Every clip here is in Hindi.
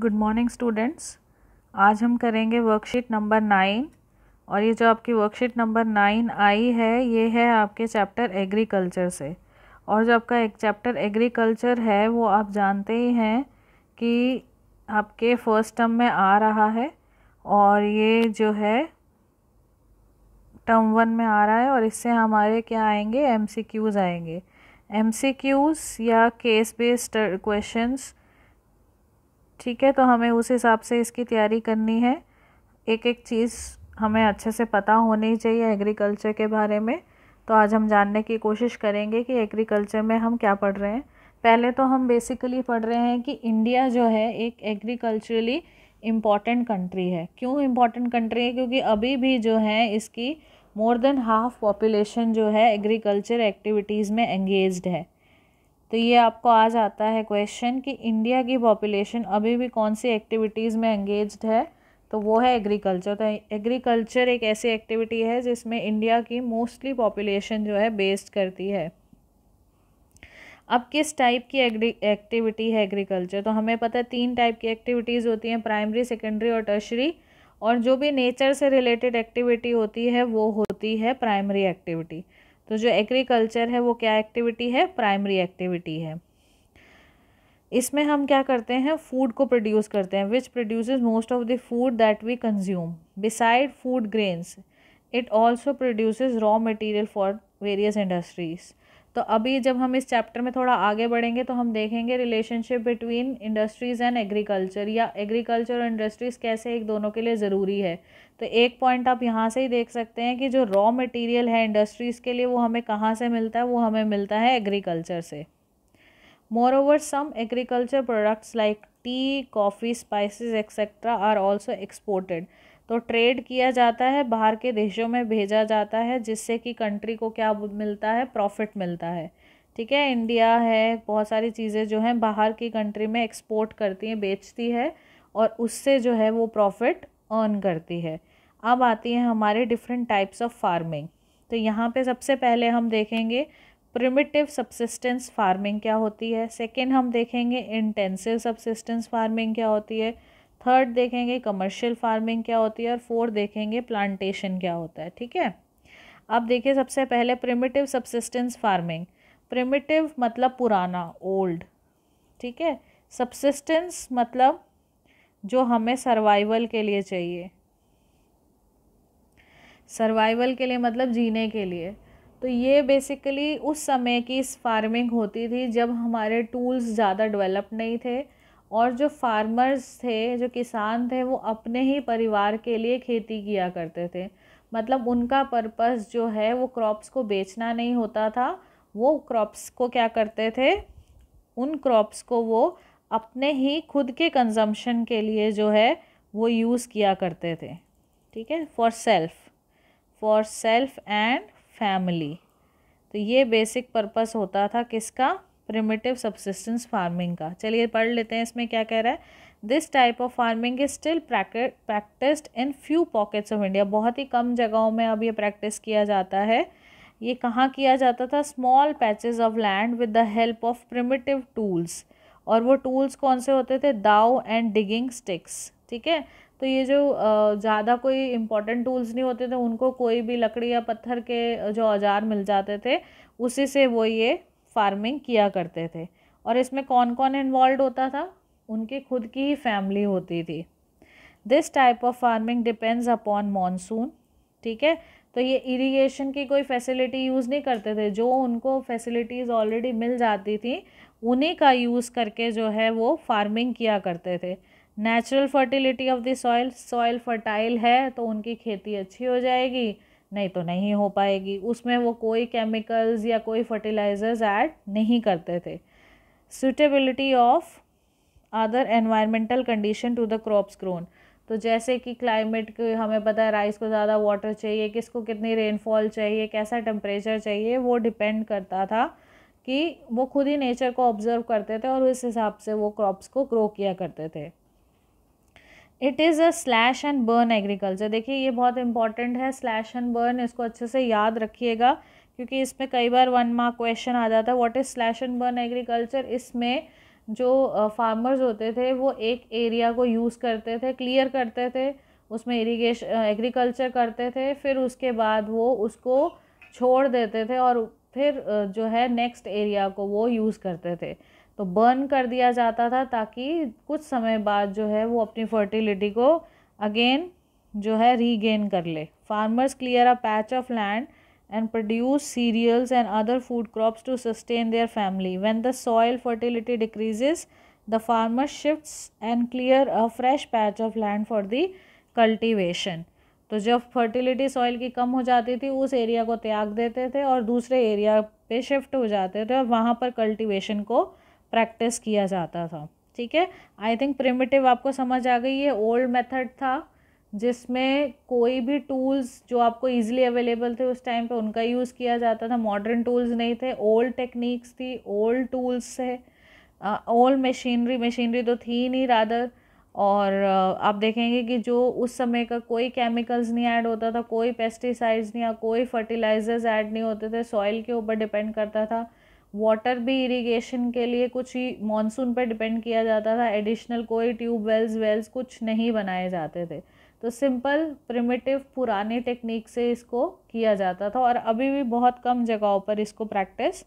गुड मॉर्निंग स्टूडेंट्स आज हम करेंगे वर्कशीट नंबर नाइन और ये जो आपकी वर्कशीट नंबर नाइन आई है ये है आपके चैप्टर एग्रीकल्चर से और जो आपका एक चैप्टर एग्रीकल्चर है वो आप जानते ही हैं कि आपके फर्स्ट टर्म में आ रहा है और ये जो है टर्म वन में आ रहा है और इससे हमारे क्या आएंगे एम आएंगे एम या केस बेस्ड क्वेश्चंस ठीक है तो हमें उस हिसाब से इसकी तैयारी करनी है एक एक चीज़ हमें अच्छे से पता होनी चाहिए एग्रीकल्चर के बारे में तो आज हम जानने की कोशिश करेंगे कि एग्रीकल्चर में हम क्या पढ़ रहे हैं पहले तो हम बेसिकली पढ़ रहे हैं कि इंडिया जो है एक एग्रीकल्चरली इम्पॉर्टेंट कंट्री है क्यों इम्पॉर्टेंट कंट्री है क्योंकि अभी भी जो है इसकी मोर देन हाफ पॉपुलेशन जो है एग्रीकल्चर एक्टिविटीज़ में एंगेज्ड है तो ये आपको आ जाता है क्वेश्चन कि इंडिया की पॉपुलेशन अभी भी कौन सी एक्टिविटीज़ में एंगेज है तो वो है एग्रीकल्चर तो एग्रीकल्चर एक ऐसी एक्टिविटी है जिसमें इंडिया की मोस्टली पॉपुलेशन जो है बेस्ड करती है अब किस टाइप की एग्री एक्टिविटी है एग्रीकल्चर तो हमें पता है तीन टाइप की एक्टिविटीज़ होती हैं प्राइमरी सेकेंडरी और टर्शरी और जो भी नेचर से रिलेटेड एक्टिविटी होती है वो होती है प्राइमरी एक्टिविटी तो जो एग्रीकल्चर है वो क्या एक्टिविटी है प्राइमरी एक्टिविटी है इसमें हम क्या करते हैं फूड को प्रोड्यूस करते हैं which produce most of the food that we consume beside food grains it also produce raw material for various industries तो अभी जब हम इस चैप्टर में थोड़ा आगे बढ़ेंगे तो हम देखेंगे relationship between industries and agriculture या एग्रीकल्चर और इंडस्ट्रीज़ कैसे एक दोनों के लिए ज़रूरी है तो एक पॉइंट आप यहाँ से ही देख सकते हैं कि जो रॉ मटेरियल है इंडस्ट्रीज़ के लिए वो हमें कहाँ से मिलता है वो हमें मिलता है एग्रीकल्चर से moreover some agriculture products like tea coffee spices etcetera are also exported तो ट्रेड किया जाता है बाहर के देशों में भेजा जाता है जिससे कि कंट्री को क्या मिलता है प्रॉफिट मिलता है ठीक है इंडिया है बहुत सारी चीज़ें जो हैं बाहर की कंट्री में एक्सपोर्ट करती हैं बेचती है और उससे जो है वो प्रॉफिट अर्न करती है अब आती है हमारे डिफरेंट टाइप्स ऑफ फार्मिंग तो यहाँ पे सबसे पहले हम देखेंगे प्रिमिटिव सबसिस्टेंस फार्मिंग क्या होती है सेकेंड हम देखेंगे इंटेंसिव सबसिस्टेंस फार्मिंग क्या होती है थर्ड देखेंगे कमर्शियल फार्मिंग क्या होती है और फोर्थ देखेंगे प्लांटेशन क्या होता है ठीक है अब देखिए सबसे पहले प्रिमिटिव सब्सिस्टेंस फार्मिंग प्रिमिटिव मतलब पुराना ओल्ड ठीक है सब्सिस्टेंस मतलब जो हमें सर्वाइवल के लिए चाहिए सर्वाइवल के लिए मतलब जीने के लिए तो ये बेसिकली उस समय की इस फार्मिंग होती थी जब हमारे टूल्स ज़्यादा डेवलप नहीं थे और जो फार्मर्स थे जो किसान थे वो अपने ही परिवार के लिए खेती किया करते थे मतलब उनका पर्पस जो है वो क्रॉप्स को बेचना नहीं होता था वो क्रॉप्स को क्या करते थे उन क्रॉप्स को वो अपने ही खुद के कंजम्पशन के लिए जो है वो यूज़ किया करते थे ठीक है for self for self and family तो ये बेसिक पर्पस होता था किसका प्रिमेटिव सबसिस्टेंस फार्मिंग का चलिए पढ़ लेते हैं इसमें क्या कह रहा है this type of farming is still practised in few pockets of India बहुत ही कम जगहों में अब ये प्रैक्टिस किया जाता है ये कहाँ किया जाता था small patches of land with the help of primitive tools और वो टूल्स कौन से होते थे दाव एंड डिगिंग स्टिक्स ठीक है तो ये जो ज़्यादा कोई इंपॉर्टेंट टूल्स नहीं होते थे उनको कोई भी लकड़ी या पत्थर के जो औजार मिल जाते थे उसी से वो ये फार्मिंग किया करते थे और इसमें कौन कौन इन्वॉल्व होता था उनके खुद की ही फैमिली होती थी this type of farming depends upon monsoon ठीक है तो ये इरिगेशन की कोई फैसिलिटी यूज़ नहीं करते थे जो उनको फैसिलिटीज़ ऑलरेडी मिल जाती थी उन्हीं का यूज़ करके जो है वो फार्मिंग किया करते थे natural fertility of the soil soil fertile है तो उनकी खेती अच्छी हो जाएगी नहीं तो नहीं हो पाएगी उसमें वो कोई केमिकल्स या कोई फर्टिलाइज़र्स ऐड नहीं करते थे suitability of other environmental condition to the crops grown तो जैसे कि क्लाइमेट के हमें पता है राइस को ज़्यादा वाटर चाहिए किसको कितनी रेनफॉल चाहिए कैसा टेम्परेचर चाहिए वो डिपेंड करता था कि वो खुद ही नेचर को ऑब्ज़र्व करते थे और उस हिसाब से वो क्रॉप्स को ग्रो किया करते थे it is a slash and burn agriculture देखिए ये बहुत इंपॉर्टेंट है स्लैश एंड बर्न इसको अच्छे से याद रखिएगा क्योंकि इसमें कई बार वन मार्क क्वेश्चन आ जाता है what is slash and burn agriculture इसमें जो फार्मर्स होते थे वो एक एरिया को यूज़ करते थे क्लियर करते थे उसमें इरीगेश एग्रीकल्चर करते थे फिर उसके बाद वो उसको छोड़ देते थे और फिर जो है नेक्स्ट एरिया को वो यूज़ करते थे तो बर्न कर दिया जाता था ताकि कुछ समय बाद जो है वो अपनी फर्टिलिटी को अगेन जो है रीगेन कर ले farmers clear a patch of land and produce cereals and other food crops to sustain their family when the soil fertility decreases the farmer shifts and clear a fresh patch of land for the cultivation तो जब फर्टिलिटी सॉइल की कम हो जाती थी उस एरिया को त्याग देते थे और दूसरे एरिया पे शिफ्ट हो जाते थे और वहाँ पर कल्टिवेशन को प्रैक्टिस किया जाता था ठीक है आई थिंक प्रिमिटिव आपको समझ आ गई ये ओल्ड मेथड था जिसमें कोई भी टूल्स जो आपको इजीली अवेलेबल थे उस टाइम पे उनका यूज़ किया जाता था मॉडर्न टूल्स नहीं थे ओल्ड टेक्निक्स थी ओल्ड टूल्स थे ओल्ड मशीनरी मशीनरी तो थी ही नहीं रादर और uh, आप देखेंगे कि जो उस समय का कोई केमिकल्स नहीं ऐड होता था कोई पेस्टिसाइड्स नहीं या कोई फर्टिलाइजर्स ऐड नहीं होते थे सॉइल के ऊपर डिपेंड करता था वाटर भी इरिगेशन के लिए कुछ ही मानसून पर डिपेंड किया जाता था एडिशनल कोई ट्यूब वेल्स वेल्स कुछ नहीं बनाए जाते थे तो सिंपल प्रिमिटिव पुराने टेक्निक से इसको किया जाता था और अभी भी बहुत कम जगहों पर इसको प्रैक्टिस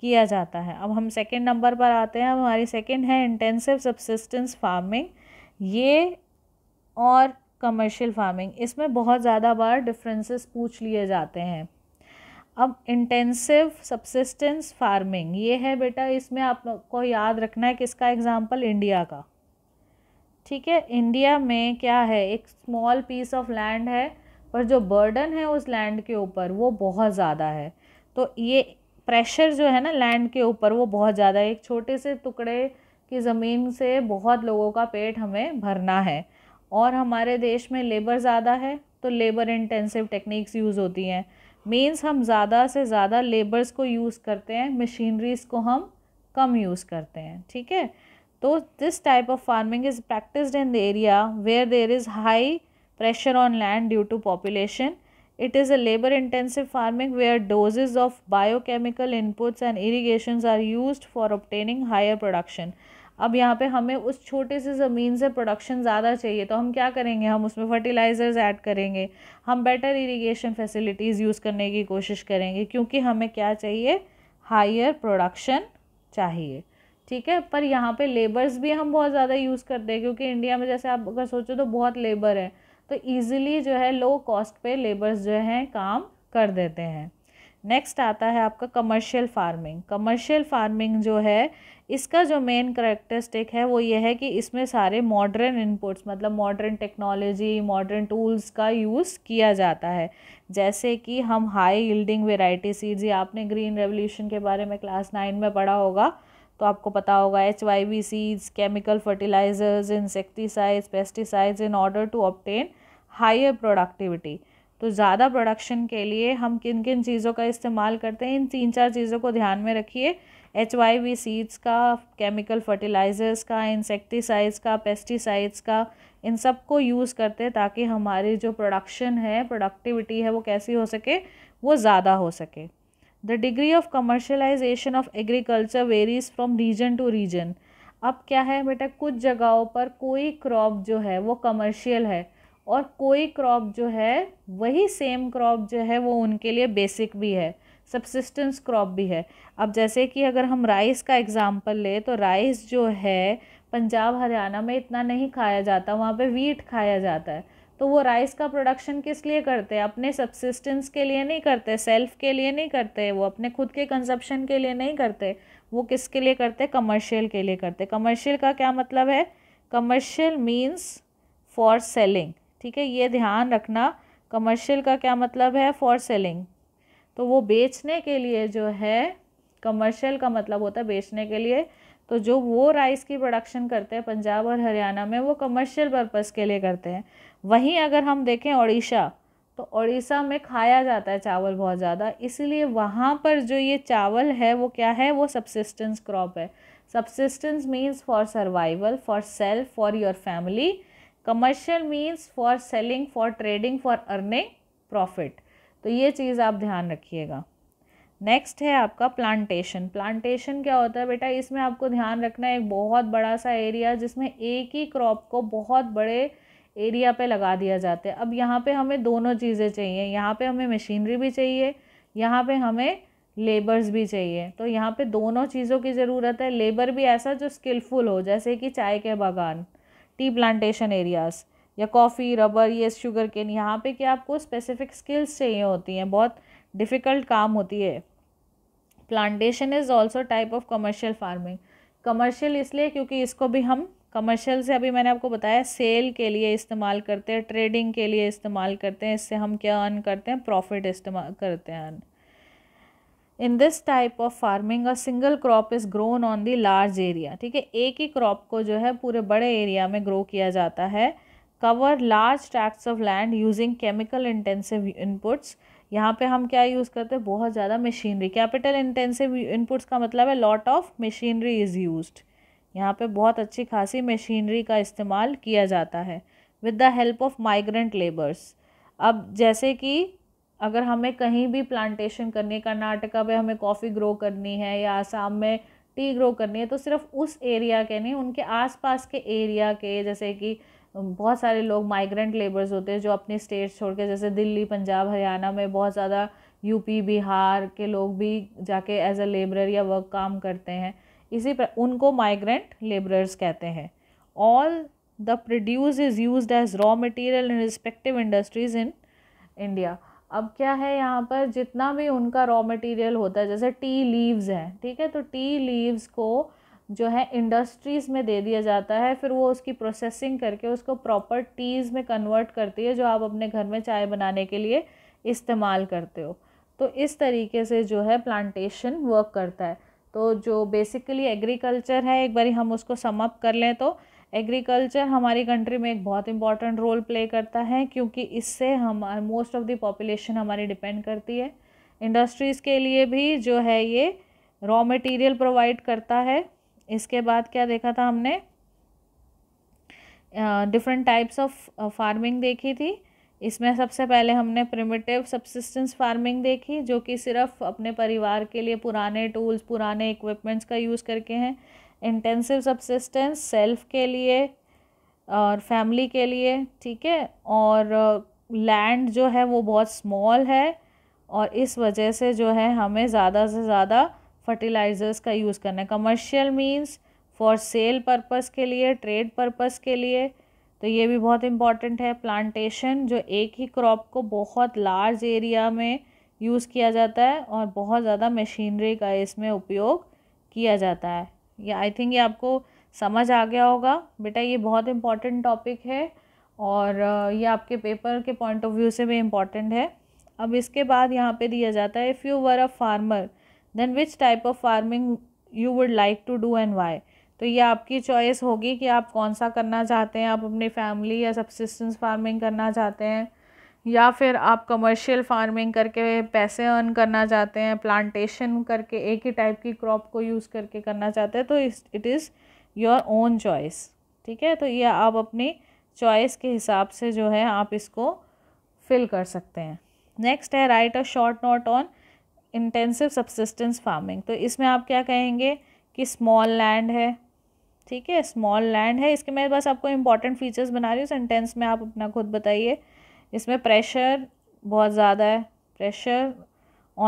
किया जाता है अब हम सेकेंड नंबर पर आते हैं हमारी सेकेंड है इंटेंसिव सब्सिस्टेंस फार्मिंग ये और कमर्शियल फार्मिंग इसमें बहुत ज़्यादा बार डिफरेंसेस पूछ लिए जाते हैं अब इंटेंसिव सब्सिस्टेंस फार्मिंग ये है बेटा इसमें आपको याद रखना है किसका एग्ज़ाम्पल इंडिया का ठीक है इंडिया में क्या है एक स्मॉल पीस ऑफ लैंड है पर जो बर्डन है उस लैंड के ऊपर वो बहुत ज़्यादा है तो ये प्रेशर जो है ना लैंड के ऊपर वो बहुत ज़्यादा है एक छोटे से टुकड़े की ज़मीन से बहुत लोगों का पेट हमें भरना है और हमारे देश में लेबर ज़्यादा है तो लेबर इंटेंसिव टेक्निक्स यूज़ होती हैं मीन्स हम ज़्यादा से ज़्यादा लेबर्स को यूज़ करते हैं मशीनरीज को हम कम यूज़ करते हैं ठीक है तो this type of farming is practised in the area where there is high pressure on land due to population it is a labour intensive farming where doses of biochemical inputs and irrigation are use for obtaining higher production अब यहाँ पे हमें उस छोटे से ज़मीन से प्रोडक्शन ज़्यादा चाहिए तो हम क्या करेंगे हम उसमें फर्टिलाइज़र्स ऐड करेंगे हम बेटर इरिगेशन फैसिलिटीज़ यूज़ करने की कोशिश करेंगे क्योंकि हमें क्या चाहिए हायर प्रोडक्शन चाहिए ठीक है पर यहाँ पे लेबर्स भी हम बहुत ज़्यादा यूज़ करते हैं क्योंकि इंडिया में जैसे आप अगर सोचो तो बहुत लेबर है तो ईज़िली जो है लो कॉस्ट पे लेबर्स जो हैं काम कर देते हैं नेक्स्ट आता है आपका कमर्शियल फार्मिंग कमर्शियल फार्मिंग जो है इसका जो मेन करेक्टरिस्टिक है वो ये है कि इसमें सारे मॉडर्न इनपुट्स मतलब मॉडर्न टेक्नोलॉजी मॉडर्न टूल्स का यूज़ किया जाता है जैसे कि हम हाई यील्डिंग वेराइटी सीड्स या आपने ग्रीन रेवोल्यूशन के बारे में क्लास नाइन में पढ़ा होगा तो आपको पता होगा H Y V seeds chemical fertilisers insecticides pesticides in order to obtain higher productivity तो ज़्यादा प्रोडक्शन के लिए हम किन किन चीज़ों का इस्तेमाल करते हैं इन तीन चार चीज़ों को ध्यान में रखिए एच वाई वी सीड्स का केमिकल फर्टिलाइज़र्स का इंसेक्टिसाइड्स का पेस्टिसाइड्स का इन सब को यूज़ करते हैं ताकि हमारी जो प्रोडक्शन है प्रोडक्टिविटी है वो कैसी हो सके वो ज़्यादा हो सके the degree of commercialisation of agriculture varies from region to region अब क्या है बेटा कुछ जगहों पर कोई क्रॉप जो है वो कमर्शियल है और कोई क्रॉप जो है वही सेम क्रॉप जो है वो उनके लिए बेसिक भी है सबसिस्टेंस क्रॉप भी है अब जैसे कि अगर हम राइस का एग्ज़ाम्पल ले तो राइस जो है पंजाब हरियाणा में इतना नहीं खाया जाता वहाँ पे वीट खाया जाता है तो वो राइस का प्रोडक्शन किस लिए करते हैं अपने सब्सिस्टेंस के लिए नहीं करते सेल्फ के लिए नहीं करते वो अपने खुद के कंजप्शन के लिए नहीं करते वो किसके लिए करते कमर्शियल के लिए करते कमर्शियल का क्या मतलब है कमर्शियल मीन्स फॉर सेलिंग ठीक है ये ध्यान रखना कमर्शियल का क्या मतलब है फॉर सेलिंग तो वो बेचने के लिए जो है कमर्शियल का मतलब होता है बेचने के लिए तो जो वो राइस की प्रोडक्शन करते हैं पंजाब और हरियाणा में वो कमर्शियल पर्पज़ के लिए करते हैं वहीं अगर हम देखें उड़ीसा तो उड़ीसा में खाया जाता है चावल बहुत ज़्यादा इसलिए वहाँ पर जो ये चावल है वो क्या है वो सबसिस्टेंस क्रॉप है subsistence means for survival for self for your family commercial means for selling for trading for earning profit तो ये चीज़ आप ध्यान रखिएगा नेक्स्ट है आपका प्लांटेशन प्लांटेशन क्या होता है बेटा इसमें आपको ध्यान रखना है एक बहुत बड़ा सा एरिया जिसमें एक ही क्रॉप को बहुत बड़े एरिया पे लगा दिया जाता है अब यहाँ पे हमें दोनों चीज़ें चाहिए यहाँ पे हमें मशीनरी भी चाहिए यहाँ पे हमें लेबर्स भी चाहिए तो यहाँ पे दोनों चीज़ों की ज़रूरत है लेबर भी ऐसा जो स्किलफुल हो जैसे कि चाय के बागान टी प्लांटेशन एरियाज़ या कॉफ़ी रबर ये शुगर केन यहाँ पे कि आपको स्पेसिफिक स्किल्स चाहिए होती हैं बहुत डिफ़िकल्ट काम होती है plantation is also type of commercial farming commercial इसलिए क्योंकि इसको भी हम कमर्शियल से अभी मैंने आपको बताया सेल के लिए इस्तेमाल करते हैं ट्रेडिंग के लिए इस्तेमाल करते हैं इससे हम क्या अर्न करते हैं प्रॉफिट इस्तेमाल करते हैं earn in this type of farming a single crop is grown on the large area ठीक है एक ही क्रॉप को जो है पूरे बड़े एरिया में ग्रो किया जाता है cover large tracts of land using chemical intensive inputs यहाँ पे हम क्या यूज़ करते हैं बहुत ज़्यादा मशीनरी कैपिटल इंटेंसिव इनपुट्स का मतलब है lot of machinery is use यहाँ पे बहुत अच्छी खासी मशीनरी का इस्तेमाल किया जाता है with the help of migrant labours अब जैसे कि अगर हमें कहीं भी प्लांटेशन करनी है कर्नाटका में हमें कॉफ़ी ग्रो करनी है या आसाम में टी ग्रो करनी है तो सिर्फ उस एरिया के नहीं उनके आसपास के एरिया के जैसे कि बहुत सारे लोग माइग्रेंट लेबर्स होते हैं जो अपने स्टेट छोड़ के जैसे दिल्ली पंजाब हरियाणा में बहुत ज़्यादा यूपी बिहार के लोग भी जाके एज अ लेबर या वर्क काम करते हैं इसी पर उनको माइग्रेंट लेबरर्स कहते हैं all the produce is use as raw material in respective industries in India अब क्या है यहाँ पर जितना भी उनका रॉ मटेरियल होता है जैसे टी लीव्स हैं ठीक है तो टी लीव्स को जो है इंडस्ट्रीज़ में दे दिया जाता है फिर वो उसकी प्रोसेसिंग करके उसको प्रॉपर टीज़ में कन्वर्ट करती है जो आप अपने घर में चाय बनाने के लिए इस्तेमाल करते हो तो इस तरीके से जो है प्लांटेशन वर्क करता है तो जो बेसिकली एग्रीकल्चर है एक बार हम उसको समअप कर लें तो एग्रीकल्चर हमारी कंट्री में एक बहुत इंपॉर्टेंट रोल प्ले करता है क्योंकि इससे हम मोस्ट ऑफ द पॉपुलेशन हमारी डिपेंड करती है इंडस्ट्रीज़ के लिए भी जो है ये रॉ मटेरियल प्रोवाइड करता है इसके बाद क्या देखा था हमने डिफरेंट टाइप्स ऑफ फार्मिंग देखी थी इसमें सबसे पहले हमने प्रिमिटिव सब्सिस्टेंस फार्मिंग देखी जो कि सिर्फ अपने परिवार के लिए पुराने टूल्स पुराने इक्विपमेंट्स का यूज़ करके हैं इंटेंसिव सब्सिस्टेंस सेल्फ के लिए और फैमिली के लिए ठीक है और लैंड जो है वो बहुत स्मॉल है और इस वजह से जो है हमें ज़्यादा से ज़्यादा फर्टिलाइज़र्स का यूज़ करना है commercial means for sale purpose के लिए ट्रेड पर्पस के लिए तो ये भी बहुत इम्पॉर्टेंट है प्लांटेशन जो एक ही क्रॉप को बहुत लार्ज एरिया में यूज़ किया जाता है और बहुत ज़्यादा मशीनरी का इसमें उपयोग किया जाता है ये आई थिंक ये आपको समझ आ गया होगा बेटा ये बहुत इम्पॉर्टेंट टॉपिक है और uh, ये आपके पेपर के पॉइंट ऑफ व्यू से भी इम्पॉर्टेंट है अब इसके बाद यहाँ पे दिया जाता है if you were a farmer then which type of farming you would like to do and why तो ये आपकी चॉइस होगी कि आप कौन सा करना चाहते हैं आप अपनी फैमिली या सब्सिस्टेंस फार्मिंग करना चाहते हैं या फिर आप कमर्शियल फार्मिंग करके पैसे अर्न करना चाहते हैं प्लांटेशन करके एक ही टाइप की क्रॉप को यूज़ करके करना चाहते हैं तो it is your own choice ठीक है तो ये आप अपनी चॉइस के हिसाब से जो है आप इसको फिल कर सकते हैं नेक्स्ट है write a short note on intensive subsistence farming तो इसमें आप क्या कहेंगे कि स्मॉल लैंड है ठीक है स्मॉल लैंड है इसके मैं बस आपको इंपॉर्टेंट फीचर्स बना रही हूँ सेंटेंस में आप अपना खुद बताइए इसमें प्रेशर बहुत ज़्यादा है pressure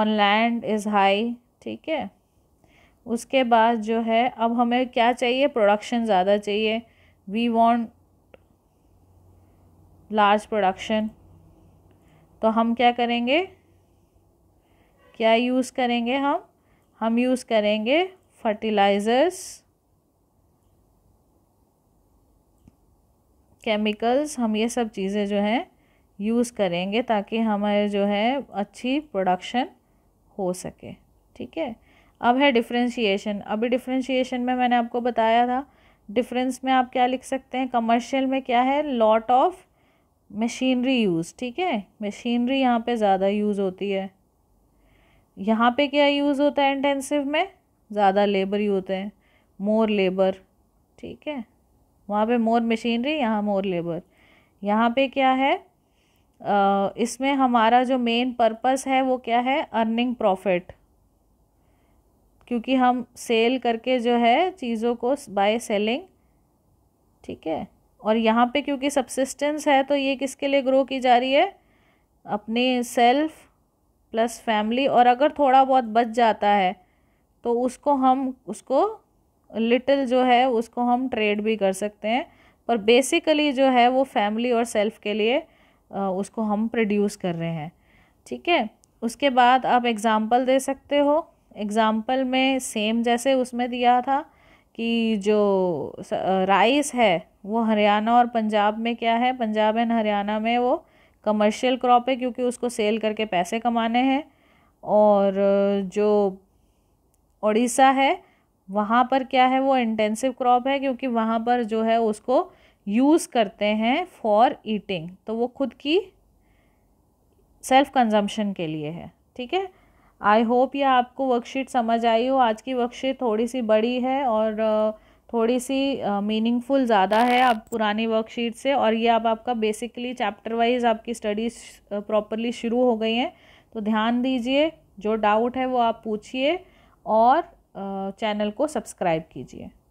on land is high ठीक है उसके बाद जो है अब हमें क्या चाहिए प्रोडक्शन ज़्यादा चाहिए वी वांट लार्ज प्रोडक्शन तो हम क्या करेंगे क्या यूज़ करेंगे हम हम यूज़ करेंगे फर्टिलाइज़र्स केमिकल्स हम ये सब चीज़ें जो हैं यूज़ करेंगे ताकि हमारे जो है अच्छी प्रोडक्शन हो सके ठीक है अब है डिफ्रेंशिएशन अभी डिफ्रेंशिएशन में मैंने आपको बताया था डिफरेंस में आप क्या लिख सकते हैं कमर्शियल में क्या है लॉट ऑफ मशीनरी यूज़ ठीक है मशीनरी यहाँ पे ज़्यादा यूज़ होती है यहाँ पे क्या यूज़ होता है इंटेंसिव में ज़्यादा लेबर ही होते हैं मोर लेबर ठीक है वहाँ पे मोर मशीनरी यहाँ मोर लेबर यहाँ पे क्या है इसमें हमारा जो मेन पर्पस है वो क्या है अर्निंग प्रॉफिट क्योंकि हम सेल करके जो है चीज़ों को बाय सेलिंग ठीक है और यहाँ पे क्योंकि सब्सिस्टेंस है तो ये किसके लिए ग्रो की जा रही है अपनी सेल्फ प्लस फैमिली और अगर थोड़ा बहुत बच जाता है तो उसको हम उसको लिटिल जो है उसको हम ट्रेड भी कर सकते हैं पर बेसिकली जो है वो फैमिली और सेल्फ के लिए उसको हम प्रोड्यूस कर रहे हैं ठीक है उसके बाद आप एग्ज़ाम्पल दे सकते हो एग्ज़ाम्पल में सेम जैसे उसमें दिया था कि जो राइस है वो हरियाणा और पंजाब में क्या है पंजाब एंड हरियाणा में वो कमर्शियल क्रॉप है क्योंकि उसको सेल करके पैसे कमाने हैं और जो उड़ीसा है वहाँ पर क्या है वो इंटेंसिव क्रॉप है क्योंकि वहाँ पर जो है उसको यूज़ करते हैं फॉर ईटिंग तो वो खुद की सेल्फ कंजम्पशन के लिए है ठीक है आई होप ये आपको वर्कशीट समझ आई हो आज की वर्कशीट थोड़ी सी बड़ी है और थोड़ी सी मीनिंगफुल ज़्यादा है आप पुरानी वर्कशीट से और ये अब आप आपका बेसिकली चैप्टर वाइज आपकी स्टडीज प्रॉपरली शुरू हो गई हैं तो ध्यान दीजिए जो डाउट है वो आप पूछिए और चैनल को सब्सक्राइब कीजिए